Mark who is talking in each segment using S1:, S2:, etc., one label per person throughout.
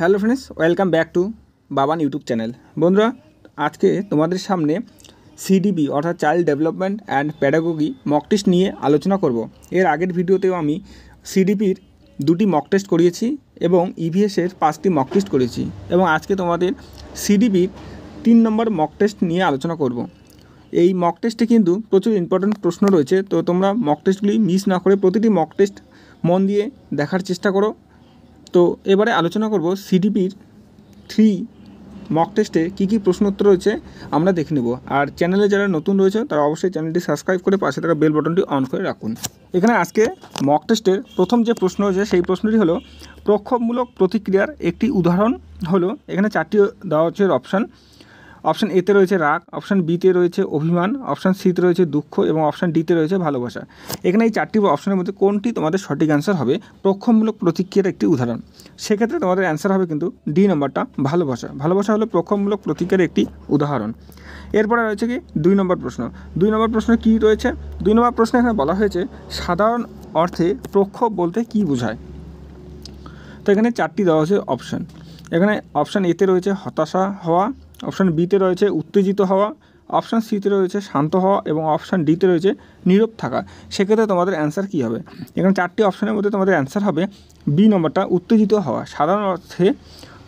S1: hello friends welcome back to Baban YouTube channel বন্ধুরা আজকে তোমাদের সামনে সিডিবি অর্থাৎ child development and pedagogy mock test নিয়ে আলোচনা করব এর আগের ভিডিওতেও আমি সিডিপির দুটি মক টেস্ট করিয়েছি এবং ইভিএসের পাঁচটি মক টেস্ট করেছি এবং আজকে তোমাদের সিডিপির তিন নম্বর মক টেস্ট নিয়ে আলোচনা করব এই মক টেস্টে কিন্তু প্রচুর ইম্পর্ট্যান্ট প্রশ্ন রয়েছে তো তোমরা মক টেস্টগুলি মিস না করে প্রতিটি মক টেস্ট মন দিয়ে দেখার চেষ্টা করো তো এবারে আলোচনা করব সিডিপির থ্রি মক টেস্টে কী কী প্রশ্নোত্তর রয়েছে আমরা দেখে নেব আর চ্যানেলে যারা নতুন রয়েছে তারা অবশ্যই চ্যানেলটি সাবস্ক্রাইব করে পাশে থাকা বেল বাটনটি অন করে রাখুন এখানে আজকে মক টেস্টের প্রথম যে প্রশ্ন রয়েছে সেই প্রশ্নটি হলো প্রক্ষোভমূলক প্রতিক্রিয়ার একটি উদাহরণ হলো এখানে চারটি দেওয়া হচ্ছে অপশান অপশান এতে রয়েছে রাগ অপশান বিতে রয়েছে অভিমান অপশান সিতে রয়েছে দুঃখ এবং অপশান ডিতে রয়েছে ভালোবাসা এখানে এই চারটি অপশানের মধ্যে কোনটি তোমাদের সঠিক অ্যান্সার হবে প্রক্ষমূলক প্রতিক্রিয়ার একটি উদাহরণ সেক্ষেত্রে তোমাদের অ্যান্সার হবে কিন্তু ডি নম্বরটা ভালোবাসা ভালোবাসা হলো প্রক্ষমূলক প্রতিক্রিয়ার একটি উদাহরণ এরপরে রয়েছে কি দুই নম্বর প্রশ্ন দুই নম্বর প্রশ্ন কি রয়েছে দুই নম্বর প্রশ্ন এখানে বলা হয়েছে সাধারণ অর্থে প্রক্ষোভ বলতে কি বোঝায় তো এখানে চারটি দেওয়া হয়েছে অপশান এখানে অপশান এতে রয়েছে হতাশা হওয়া অপশান বিতে রয়েছে উত্তেজিত হওয়া অপশান সিতে রয়েছে শান্ত হওয়া এবং অপশান ডিতে রয়েছে নীরব থাকা সেক্ষেত্রে তোমাদের অ্যান্সার কী হবে এখানে চারটি অপশানের মধ্যে তোমাদের অ্যান্সার হবে বি নম্বরটা উত্তেজিত হওয়া সাধারণ অর্থে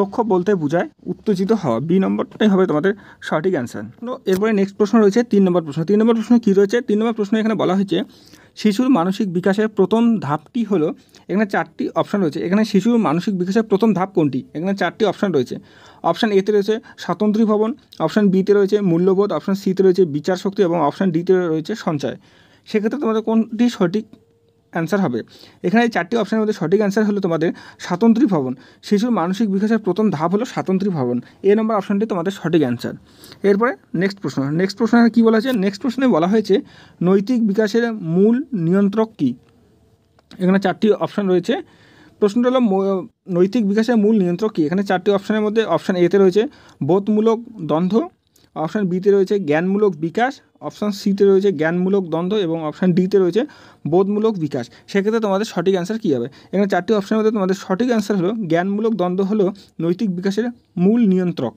S1: প্রক্ষোভ বলতে বোঝায় উত্তেজিত হওয়া বি নম্বরটাই হবে তোমাদের সঠিক অ্যান্সার এরপরে নেক্সট প্রশ্ন রয়েছে তিন নম্বর প্রশ্ন তিন নম্বর প্রশ্ন কী রয়েছে তিন নম্বর প্রশ্ন এখানে বলা হয়েছে শিশুর মানসিক বিকাশের প্রথম ধাপটি হলো এখানে চারটি অপশান রয়েছে এখানে শিশুর মানসিক বিকাশের প্রথম ধাপ কোনটি এখানে চারটি অপশান রয়েছে অপশান এতে রয়েছে স্বাতন্ত্রী ভবন অপশান বিতে রয়েছে মূল্যবোধ অপশান সিতে রয়েছে বিচার শক্তি এবং অপশান ডিতে রয়েছে সঞ্চয় সেক্ষেত্রে তোমাদের কোনটি সঠিক অ্যান্সার হবে এখানে এই চারটি অপশানের মধ্যে সঠিক অ্যান্সার হলো তোমাদের স্বাতন্ত্রী ভবন শিশুর মানসিক বিকাশের প্রথম ধাপ হলো স্বাতন্ত্রী ভবন এ নম্বর অপশানটি তোমাদের সঠিক অ্যান্সার এরপরে নেক্সট প্রশ্ন নেক্সট প্রশ্নে কী বলা হয়েছে নেক্সট প্রশ্নে বলা হয়েছে নৈতিক বিকাশের মূল নিয়ন্ত্রক কী এখানে চারটি অপশান রয়েছে প্রশ্নটা হলো নৈতিক বিকাশের মূল নিয়ন্ত্রক কী এখানে চারটি অপশানের মধ্যে অপশান এতে রয়েছে বোধমূলক দ্বন্দ্ব অপশান বিতে রয়েছে জ্ঞানমূলক বিকাশ অপশান সিতে রয়েছে জ্ঞানমূলক দ্বন্দ্ব এবং অপশান ডিতে রয়েছে বোধমূলক বিকাশ সেক্ষেত্রে তোমাদের সঠিক অ্যান্সার কী হবে এখানে চারটি অপশানের মধ্যে তোমাদের সঠিক অ্যান্সার হলো জ্ঞানমূলক দ্বন্দ্ব হলো নৈতিক বিকাশের মূল নিয়ন্ত্রক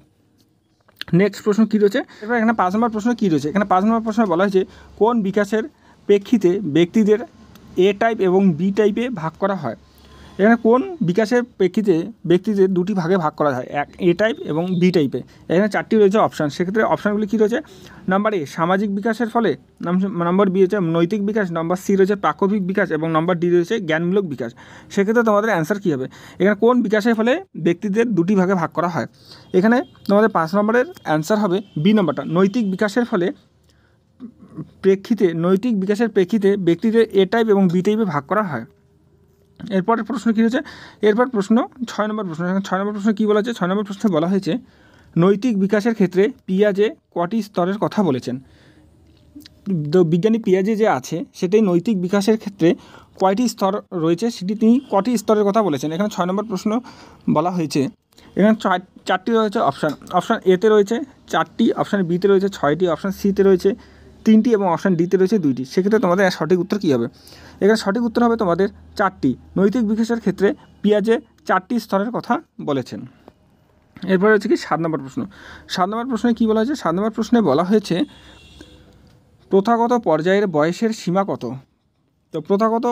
S1: নেক্সট প্রশ্ন কী রয়েছে এবার এখানে পাঁচ নম্বর প্রশ্ন কী রয়েছে এখানে পাঁচ নম্বর প্রশ্নে বলা হয়েছে কোন বিকাশের প্রেক্ষিতে ব্যক্তিদের এ টাইপ এবং বি টাইপে ভাগ করা হয় এখানে কোন বিকাশের প্রেক্ষিতে ব্যক্তিদের দুটি ভাগে ভাগ করা হয় এক এ টাইপ এবং বি টাইপে এখানে চারটি রয়েছে অপশান সেক্ষেত্রে অপশানগুলি কী রয়েছে নাম্বার এ সামাজিক বিকাশের ফলে নম্বর বি রয়েছে নৈতিক বিকাশ নম্বর সি রয়েছে প্রাকবিক বিকাশ এবং নাম্বার ডি রয়েছে জ্ঞানমূলক বিকাশ সেক্ষেত্রে তোমাদের অ্যান্সার কী হবে এখানে কোন বিকাশের ফলে ব্যক্তিদের দুটি ভাগে ভাগ করা হয় এখানে তোমাদের পাঁচ নম্বরের অ্যান্সার হবে বি নম্বরটা নৈতিক বিকাশের ফলে প্রেক্ষিতে নৈতিক বিকাশের প্রেক্ষিতে ব্যক্তিদের এ টাইপ এবং বি টাইপে ভাগ করা হয় এরপরের প্রশ্ন কী হয়েছে এরপর প্রশ্ন ছয় নম্বর প্রশ্ন ছয় নম্বর প্রশ্ন কী বলা হয়েছে ছয় নম্বর প্রশ্নে বলা হয়েছে নৈতিক বিকাশের ক্ষেত্রে পিয়াজে কটি স্তরের কথা বলেছেন বিজ্ঞানী পিয়াজে যে আছে সেটাই নৈতিক বিকাশের ক্ষেত্রে কয়টি স্তর রয়েছে সেটি তিনি কটি স্তরের কথা বলেছেন এখানে ছয় নম্বর প্রশ্ন বলা হয়েছে এখানে চারটি রয়েছে অপশান অপশান এতে রয়েছে চারটি অপশান বিতে রয়েছে ছয়টি অপশান সিতে রয়েছে তিনটি এবং অপশান ডিতে রয়েছে দুইটি সেক্ষেত্রে তোমাদের সঠিক উত্তর কী হবে এখানে সঠিক উত্তর হবে তোমাদের চারটি নৈতিক বিকাশের ক্ষেত্রে পিয়াজে চারটি স্তরের কথা বলেছেন এরপরে হচ্ছে কি সাত নম্বর প্রশ্ন সাত নম্বর প্রশ্নে কী বলা হয়েছে সাত নম্বর প্রশ্নে বলা হয়েছে প্রথাগত পর্যায়ের বয়সের সীমা কত তো প্রথাগত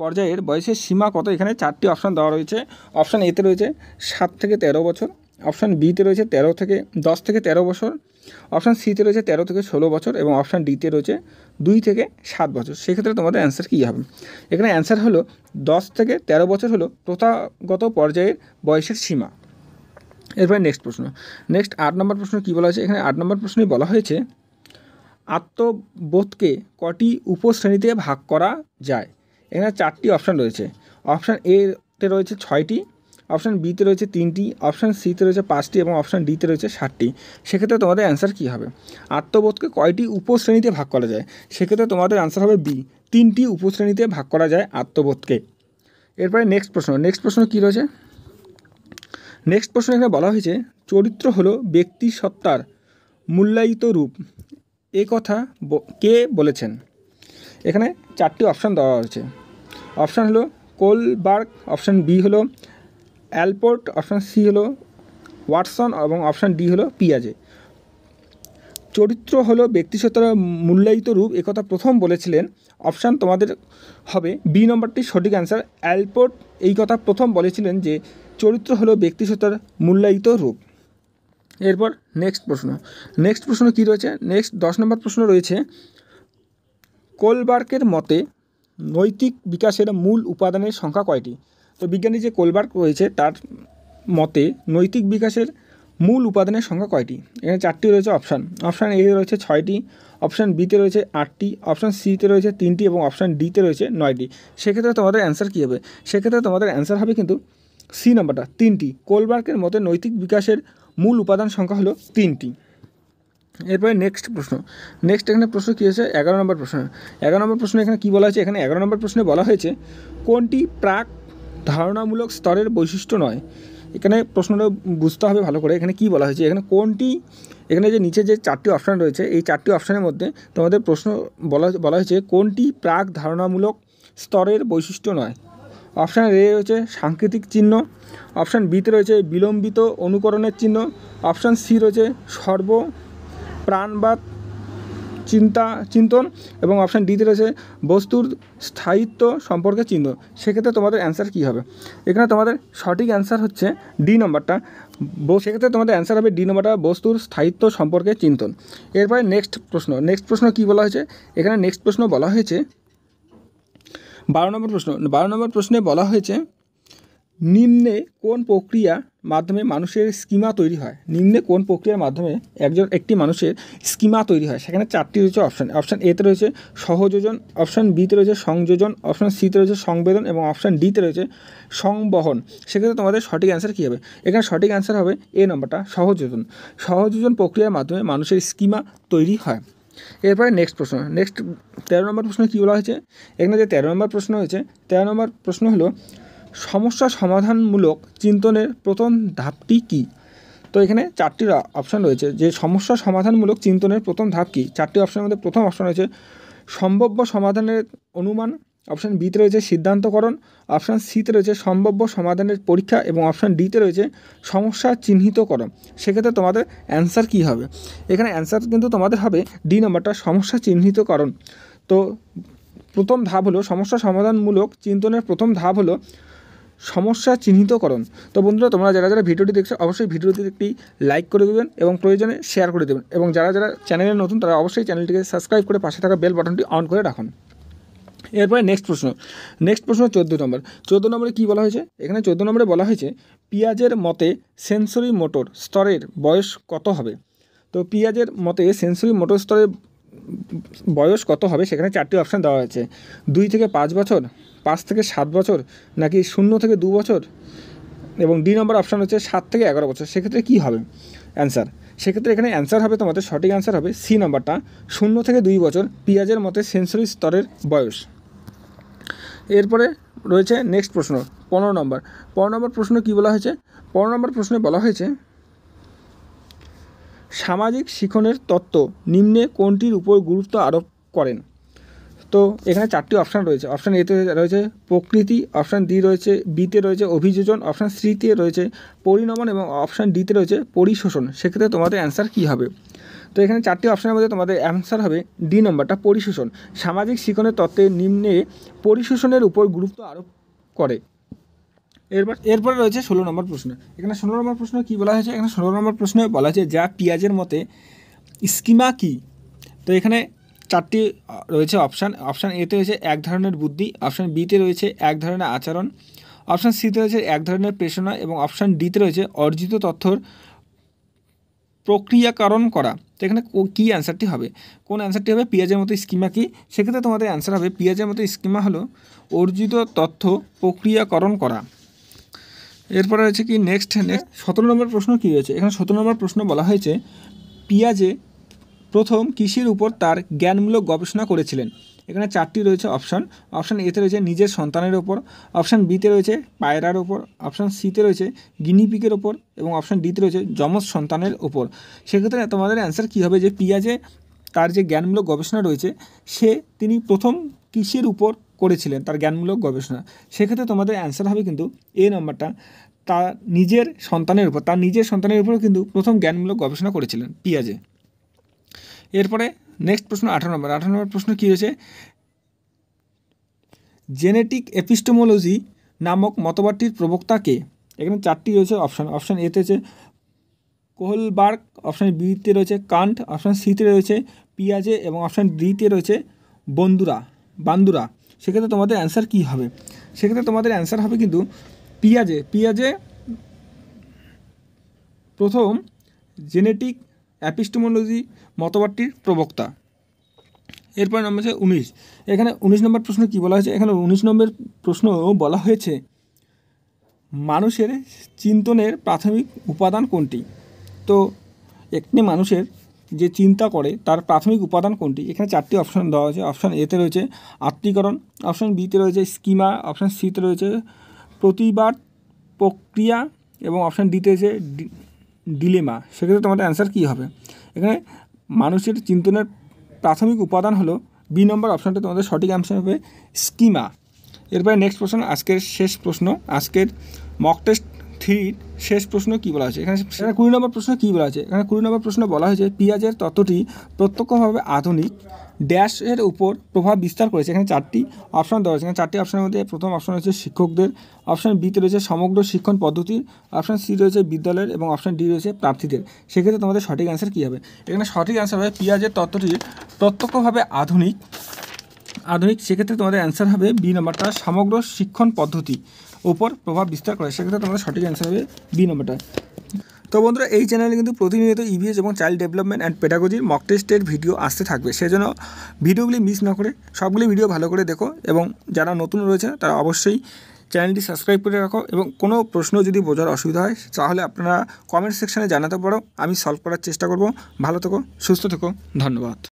S1: পর্যায়ের বয়সের সীমা কত এখানে চারটি অপশান দেওয়া রয়েছে অপশান এতে রয়েছে সাত থেকে তেরো বছর অপশান বিতে রয়েছে তেরো থেকে দশ থেকে তেরো বছর অপশান সিতে রয়েছে তেরো থেকে ষোলো বছর এবং অপশান ডিতে রয়েছে দুই থেকে সাত বছর সেক্ষেত্রে তোমাদের অ্যান্সার কী হবে এখানে অ্যান্সার হলো দশ থেকে তেরো বছর হলো প্রথাগত পর্যায়ের বয়সের সীমা এরপরে নেক্সট প্রশ্ন নেক্সট আট নম্বর প্রশ্ন কী বলা হয়েছে এখানে আট নম্বর প্রশ্নে বলা হয়েছে আত্মবোধকে কটি উপশ্রেণীতে ভাগ করা যায় এখানে চারটি অপশান রয়েছে অপশান এতে রয়েছে ছয়টি অপশান বিতে রয়েছে তিনটি অপশান সিতে রয়েছে পাঁচটি এবং অপশান ডিতে রয়েছে ষাটটি সেক্ষেত্রে তোমাদের অ্যান্সার কী হবে আত্মবোধকে কয়টি উপশ্রেণীতে ভাগ করা যায় সেক্ষেত্রে তোমাদের অ্যান্সার হবে বি তিনটি উপশ্রেণীতে ভাগ করা যায় আত্মবোধকে এরপরে নেক্সট প্রশ্ন নেক্সট প্রশ্ন কী রয়েছে নেক্সট প্রশ্ন এখানে বলা হয়েছে চরিত্র হলো ব্যক্তি সত্তার মূল্যায়িত রূপ এ কথা কে বলেছেন এখানে চারটি অপশান দেওয়া হয়েছে অপশান হলো কোলবার্গ অপশান বি হলো অ্যালপোর্ট অপশান সি হলো ওয়াটসন এবং অপশান ডি হলো পিয়াজে চরিত্র হলো ব্যক্তিসত্তার মূল্যায়িত রূপ একথা প্রথম বলেছিলেন অপশান তোমাদের হবে বি নম্বরটি সঠিক অ্যান্সার অ্যালপোর্ট এই কথা প্রথম বলেছিলেন যে চরিত্র হলো ব্যক্তিসত্তার মূল্যায়িত রূপ এরপর নেক্সট প্রশ্ন নেক্সট প্রশ্ন কী রয়েছে নেক্সট দশ নম্বর প্রশ্ন রয়েছে কোলবার্কের মতে নৈতিক বিকাশের মূল উপাদানের সংখ্যা কয়টি তো বিজ্ঞানী যে কোলবার্ক রয়েছে তার মতে নৈতিক বিকাশের মূল উপাদানের সংখ্যা কয়টি এখানে চারটি রয়েছে অপশান অপশান এ রয়েছে ছয়টি অপশান বিতে রয়েছে আটটি অপশান সিতে রয়েছে তিনটি এবং অপশান ডিতে রয়েছে নয়টি সেক্ষেত্রে তোমাদের অ্যান্সার কী হবে সেক্ষেত্রে তোমাদের অ্যান্সার হবে কিন্তু সি নাম্বারটা তিনটি কোলবার্কের মতে নৈতিক বিকাশের মূল উপাদান সংখ্যা হলো তিনটি এরপরে নেক্সট প্রশ্ন নেক্সট এখানে প্রশ্ন কী হয়েছে এগারো নম্বর প্রশ্ন এগারো নম্বর প্রশ্ন এখানে কী বলা হয়েছে এখানে এগারো নম্বর প্রশ্নে বলা হয়েছে কোনটি প্রাক ধারণামূলক স্তরের বৈশিষ্ট্য নয় এখানে প্রশ্নটা বুঝতে হবে ভালো করে এখানে কি বলা হয়েছে এখানে কোনটি এখানে যে নিচে যে চারটি অপশান রয়েছে এই চারটি অপশানের মধ্যে তোমাদের প্রশ্ন বলা বলা হয়েছে কোনটি প্রাক ধারণামূলক স্তরের বৈশিষ্ট্য নয় অপশান এ রয়েছে সাংকেতিক চিহ্ন অপশান বিতে রয়েছে বিলম্বিত অনুকরণের চিহ্ন অপশান সি রয়েছে সর্ব প্রাণবাদ চিন্তা চিন্তন এবং অপশান ডিতে রয়েছে বস্তুর স্থায়িত্ব সম্পর্কে চিন্তন সেক্ষেত্রে তোমাদের অ্যান্সার কী হবে এখানে তোমাদের সঠিক অ্যান্সার হচ্ছে ডি নম্বরটা সেক্ষেত্রে তোমাদের অ্যান্সার হবে ডি নম্বরটা বস্তুর স্থায়িত্ব সম্পর্কে চিন্তন এরপরে নেক্সট প্রশ্ন নেক্সট প্রশ্ন কি বলা হয়েছে এখানে নেক্সট প্রশ্ন বলা হয়েছে বারো নম্বর প্রশ্ন বারো নম্বর প্রশ্নে বলা হয়েছে নিম্নে কোন প্রক্রিয়া মাধ্যমে মানুষের স্কিমা তৈরি হয় নিম্নে কোন প্রক্রিয়ার মাধ্যমে একজন একটি মানুষের স্কিমা তৈরি হয় সেখানে চারটি রয়েছে অপশান অপশান এতে রয়েছে সহযোজন অপশান বিতে রয়েছে সংযোজন অপশান সিতে রয়েছে সংবেদন এবং অপশান ডিতে রয়েছে সংবহন সেক্ষেত্রে তোমাদের সঠিক অ্যান্সার কী হবে এখানে সঠিক অ্যান্সার হবে এ নম্বরটা সহযোজন সহযোজন প্রক্রিয়ার মাধ্যমে মানুষের স্কিমা তৈরি হয় এরপরে নেক্সট প্রশ্ন নেক্সট তেরো নম্বর প্রশ্ন কী বলা হয়েছে এখানে যে তেরো নম্বর প্রশ্ন হয়েছে তেরো নম্বর প্রশ্ন হলো সমস্যা সমাধানমূলক চিন্তনের প্রথম ধাপটি কী তো এখানে চারটি অপশান রয়েছে যে সমস্যা সমাধানমূলক চিন্তনের প্রথম ধাপ কী চারটি অপশানের মধ্যে প্রথম অপশান রয়েছে সম্ভাব্য সমাধানের অনুমান অপশান বিতে রয়েছে সিদ্ধান্তকরণ অপশান সিতে রয়েছে সম্ভাব্য সমাধানের পরীক্ষা এবং অপশান ডিতে রয়েছে সমস্যা চিহ্নিতকরণ সেক্ষেত্রে তোমাদের অ্যান্সার কি হবে এখানে অ্যান্সার কিন্তু তোমাদের হবে ডি নম্বরটা সমস্যা চিহ্নিতকরণ তো প্রথম ধাপ হলো সমস্যা সমাধানমূলক চিন্তনের প্রথম ধাপ হলো সমস্যা চিহ্নিতকরণ তো বন্ধুরা তোমরা যারা যারা ভিডিওটি দেখছো অবশ্যই ভিডিওটি একটি লাইক করে দেবেন এবং প্রয়োজনে শেয়ার করে দেবেন এবং যারা যারা চ্যানেলে নতুন তারা অবশ্যই চ্যানেলটিকে সাবস্ক্রাইব করে পাশে থাকা বেল বাটনটি অন করে রাখুন এরপরে নেক্সট প্রশ্ন নেক্সট প্রশ্ন চোদ্দো নম্বর চোদ্দো নম্বরে কী বলা হয়েছে এখানে চোদ্দো নম্বরে বলা হয়েছে পিঁয়াজের মতে সেন্সরি মোটর স্তরের বয়স কত হবে তো পিঁয়াজের মতে সেন্সরি মোটর স্তরের বয়স কত হবে সেখানে চারটি অপশান দেওয়া হয়েছে দুই থেকে পাঁচ বছর পাঁচ থেকে সাত বছর নাকি শূন্য থেকে দু বছর এবং ডি নম্বর অপশান হচ্ছে সাত থেকে এগারো বছর সেক্ষেত্রে কী হবে অ্যান্সার সেক্ষেত্রে এখানে অ্যান্সার হবে তোমাদের সঠিক অ্যান্সার হবে সি নম্বরটা শূন্য থেকে দুই বছর পিঁয়াজের মতে সেন্সরি স্তরের বয়স এরপরে রয়েছে নেক্সট প্রশ্ন পনেরো নম্বর পনেরো নম্বর প্রশ্ন কী বলা হয়েছে পনেরো নম্বর প্রশ্নে বলা হয়েছে সামাজিক শিখনের তত্ত্ব নিম্নে কোনটির উপর গুরুত্ব আরোপ করেন তো এখানে চারটি অপশান রয়েছে অপশান এতে রয়েছে প্রকৃতি অপশান ডি রয়েছে বিতে রয়েছে অভিযোজন অপশান সিতে রয়েছে পরিণমন এবং অপশান ডিতে রয়েছে পরিশোষণ সেক্ষেত্রে তোমাদের অ্যান্সার কী হবে তো এখানে চারটি অপশানের মধ্যে তোমাদের অ্যান্সার হবে ডি নম্বরটা পরিশোষণ সামাজিক শিক্ষণের তত্ত্বে নিম্নে পরিশোষণের উপর গুরুত্ব আরোপ করে এরপর এরপরে রয়েছে ষোলো নম্বর প্রশ্ন এখানে ষোলো নম্বর প্রশ্ন কী বলা হয়েছে এখানে ষোলো নম্বর প্রশ্নে বলা হয়েছে যা পিঁয়াজের মতে স্কিমা কী তো এখানে চারটি রয়েছে অপশান অপশান এতে রয়েছে এক ধরনের বুদ্ধি অপশান বিতে রয়েছে এক ধরনের আচরণ অপশান সিতে রয়েছে এক ধরনের প্রেষণা এবং অপশান ডিতে রয়েছে অর্জিত তথ্যর প্রক্রিয়াকরণ করা তো এখানে কী অ্যান্সারটি হবে কোন অ্যান্সারটি হবে পিঁয়াজের মতো স্কিমা কী সেক্ষেত্রে তোমাদের অ্যান্সার হবে পিঁয়াজের মতো স্কিমা হলো অর্জিত তথ্য প্রক্রিয়াকরণ করা এরপরে রয়েছে কি নেক্সট নেক্সট সতেরো নম্বর প্রশ্ন কী রয়েছে এখানে সতেরো নম্বর প্রশ্ন বলা হয়েছে পিঁয়াজে প্রথম কৃষির উপর তার জ্ঞানমূলক গবেষণা করেছিলেন এখানে চারটি রয়েছে অপশান অপশান এতে রয়েছে নিজের সন্তানের ওপর অপশান বিতে রয়েছে পায়রার ওপর অপশান সিতে রয়েছে গিনিপিকের ওপর এবং অপশান ডিতে রয়েছে যমজ সন্তানের ওপর সেক্ষেত্রে তোমাদের অ্যান্সার কী হবে যে পিয়াজে তার যে জ্ঞানমূলক গবেষণা রয়েছে সে তিনি প্রথম কৃষির উপর করেছিলেন তার জ্ঞানমূলক গবেষণা সেক্ষেত্রে তোমাদের অ্যান্সার হবে কিন্তু এ নম্বরটা তার নিজের সন্তানের উপর তার নিজের সন্তানের উপর কিন্তু প্রথম জ্ঞানমূলক গবেষণা করেছিলেন পিয়াজে এরপরে নেক্সট প্রশ্ন আঠারো নম্বর আঠারো নম্বর প্রশ্ন কী হয়েছে জেনেটিক এপিস্টোমোলজি নামক মতবাদটির প্রবক্তাকে এখানে চারটি রয়েছে অপশান অপশান এতে রয়েছে কোহলবার্গ অপশান বিতে রয়েছে কান্ট অপশান সিতে রয়েছে পিয়াজে এবং অপশান ডিতে রয়েছে বন্ধুরা বান্দুরা সেক্ষেত্রে তোমাদের অ্যান্সার কি হবে সেক্ষেত্রে তোমাদের অ্যান্সার হবে কিন্তু পিয়াজে পিয়াজে প্রথম জেনেটিক অ্যাপিস্টোমোলজি মতবাদটির প্রবক্তা এরপর নাম আছে উনিশ এখানে উনিশ নম্বর প্রশ্ন কি বলা হয়েছে এখানে উনিশ নম্বর প্রশ্ন বলা হয়েছে মানুষের চিন্তনের প্রাথমিক উপাদান কোনটি তো একটি মানুষের যে চিন্তা করে তার প্রাথমিক উপাদান কোনটি এখানে চারটি অপশান দেওয়া হয়েছে অপশান এতে রয়েছে আত্মীকরণ অপশান বিতে রয়েছে স্কিমা অপশান সিতে রয়েছে প্রতিবাদ প্রক্রিয়া এবং অপশান ডিতে রয়েছে ডিলেমা সেক্ষেত্রে তোমাদের অ্যান্সার কী হবে এখানে মানুষের চিন্তনের প্রাথমিক উপাদান হলো বি নম্বর অপশানটা তোমাদের সঠিক অ্যান্সার হবে স্কিমা এরপরে নেক্সট প্রশ্ন আজকের শেষ প্রশ্ন আজকের মক টেস্ট থ্রির শেষ প্রশ্ন কী বলা হয়েছে এখানে কুড়ি নম্বর প্রশ্ন কী বলা হয়েছে এখানে কুড়ি নম্বর প্রশ্ন বলা হয়েছে পিঁয়াজের তত্ত্বটি প্রত্যক্ষভাবে আধুনিক ড্যাশের উপর প্রভাব বিস্তার করেছে এখানে চারটি অপশন দেওয়া হয়েছে এখানে চারটি অপশনের মধ্যে প্রথম অপশন হচ্ছে শিক্ষকদের অপশন বিতে রয়েছে সমগ্র শিক্ষণ পদ্ধতির অপশন সি রয়েছে বিদ্যালয়ের এবং অপশন ডি রয়েছে প্রার্থীদের সেক্ষেত্রে তোমাদের সঠিক অ্যান্সার কী হবে এখানে সঠিক অ্যান্সার হবে পিঁয়াজের তত্ত্বটি প্রত্যক্ষভাবে আধুনিক আধুনিক সেক্ষেত্রে তোমাদের অ্যান্সার হবে বি নম্বরটা সমগ্র শিক্ষণ পদ্ধতি ওপর প্রভাব বিস্তার করে সেক্ষেত্রে তোমাদের সঠিক অ্যান্সার হবে বি নম্বরটা তো বন্ধুরা এই চ্যানেলে কিন্তু প্রতিনিয়ত ইভিএস e এবং চাইল্ড ডেভেলপমেন্ট অ্যান্ড পেডাগোজির মক টেস্টের ভিডিও আসতে থাকবে সেজন্য ভিডিওগুলি মিস না করে সবগুলি ভিডিও ভালো করে দেখো এবং যারা নতুন রয়েছে তারা অবশ্যই চ্যানেলটি সাবস্ক্রাইব করে রাখো এবং কোনো প্রশ্ন যদি বোঝার অসুবিধা হয় তাহলে আপনারা কমেন্ট সেকশানে জানাতে পারো আমি সলভ করার চেষ্টা করব ভালো থেকো সুস্থ থেকো ধন্যবাদ